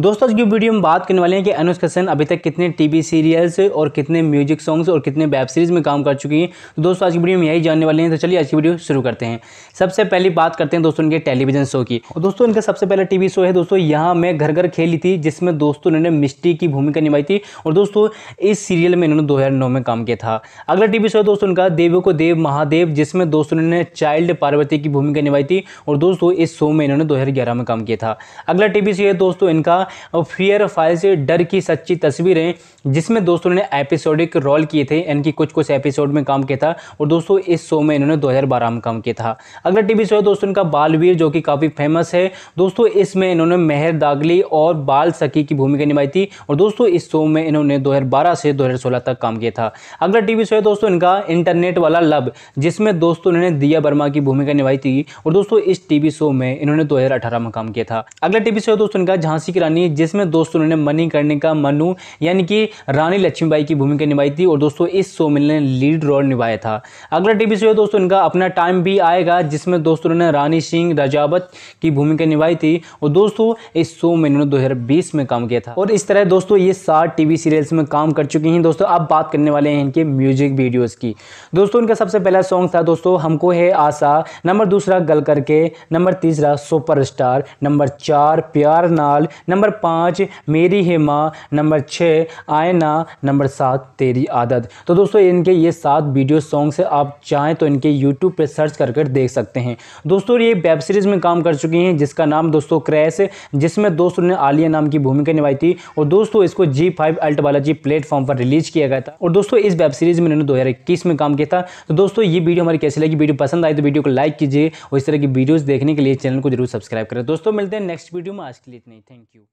दोस्तों आज की वीडियो में बात करने वाले हैं कि अनुज कसन अभी तक कितने टीवी सीरियल्स और कितने म्यूजिक सॉन्ग्स और कितने वेब सीरीज में काम कर चुकी हैं तो दोस्तों आज की वीडियो में यही जानने वाले हैं तो चलिए आज की वीडियो शुरू करते हैं सबसे पहले बात करते हैं दोस्तों इनके टेलीविजन शो की और दोस्तों इनका सबसे पहला टीवी शो है दोस्तों यहाँ मैं घर घर खेली थी जिसमें दोस्तों इन्होंने मिस्टी की भूमिका निभाई थी और दोस्तों इस सीरियल में इन्होंने दो में काम किया था अगला टीवी शो है दोस्तों इनका देवों को देव महादेव जिसमें दोस्तों इन्होंने चाइल्ड पार्वती की भूमिका निभाई थी और दोस्तों इस शो में इन्होंने दो में काम किया था अगला टीवी शो है दोस्तों इनका फियर फाइल्स डर की सच्ची तस्वीरें जिसमें दोस्तों ने एपिसोडिक रोल किए थे यानी कि कुछ कुछ एपिसोड में काम किया था और दोस्तों इस शो में इन्होंने 2012 में काम किया था अगला टीवी शो है दोस्तों इनका बालवीर जो कि काफ़ी फेमस है दोस्तों इसमें इन्होंने मेहर दागली और बाल सकी की भूमिका निभाई थी और दोस्तों इस शो में इन्होंने दो से दो तक काम किया था अगला टी शो है दोस्तों इनका इंटरनेट वाला लव जिसमें दोस्तों इन्होंने दिया वर्मा की भूमिका निभाई थी और दोस्तों इस टीवी शो में इन्होंने दो में काम किया था अगला टीवी शो है दोस्तों इनका झांसी की रानी जिसमें दोस्तों उन्होंने मनी करने का मनु यानी कि रानी लक्ष्मीबाई की भूमिका निभाई थी और दोस्तों इस शो में इन्होंने लीड रोल निभाया था अगला टीवी शो है दोस्तों इनका अपना टाइम भी आएगा जिसमें दोस्तों उन्होंने रानी सिंह रजावत की भूमिका निभाई थी और दोस्तों इस शो में इन्होंने दो में काम किया था और इस तरह दोस्तों ये सात टीवी सीरियल्स में काम कर चुकी हैं दोस्तों अब बात करने वाले हैं इनके म्यूजिक वीडियोज की दोस्तों इनका सबसे पहला सॉन्ग था दोस्तों हमको है आशा नंबर दूसरा गल करके नंबर तीसरा सुपरस्टार नंबर चार प्यार नाल नंबर नंबर पाँच मेरी है माँ नंबर छः आयना नंबर सात तेरी आदत तो दोस्तों इनके ये सात वीडियो सॉन्ग्स हैं आप चाहें तो इनके यूट्यूब पर सर्च कर कर देख सकते हैं दोस्तों ये वेब सीरीज़ में काम कर चुकी हैं जिसका नाम दोस्तों क्रैश जिसमें दोस्तों ने आलिया नाम की भूमिका निभाई थी और दोस्तों इसको जी फाइव अल्ट बालाजी प्लेटफॉर्म पर रिलीज किया गया था और दोस्तों इस वेब सीरीज़ में इन्होंने दो में काम किया था तो दोस्तों ये वीडियो हमारी कैसी लगी वीडियो पसंद आई तो वीडियो को लाइक कीजिए और इस तरह की वीडियोज़ देखने के लिए चैनल को जरूर सब्सक्राइब करें दोस्तों मिलते हैं नेक्स्ट वीडियो में आज के लिए इतनी थैंक यू